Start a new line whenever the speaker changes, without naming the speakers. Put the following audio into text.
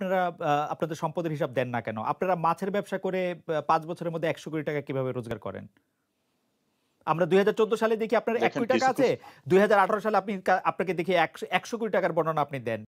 আপনারা আপনাদের সম্পদের হিসাব দেন না কেন আপনারা মাছের ব্যবসা করে পাঁচ বছরের মধ্যে একশো কোটি টাকা কিভাবে রোজগার করেন আমরা দুই সালে দেখি আপনার এক কোটি টাকা আছে দুই সালে আপনি আপনাকে দেখি একশো কোটি টাকার বর্ণনা আপনি দেন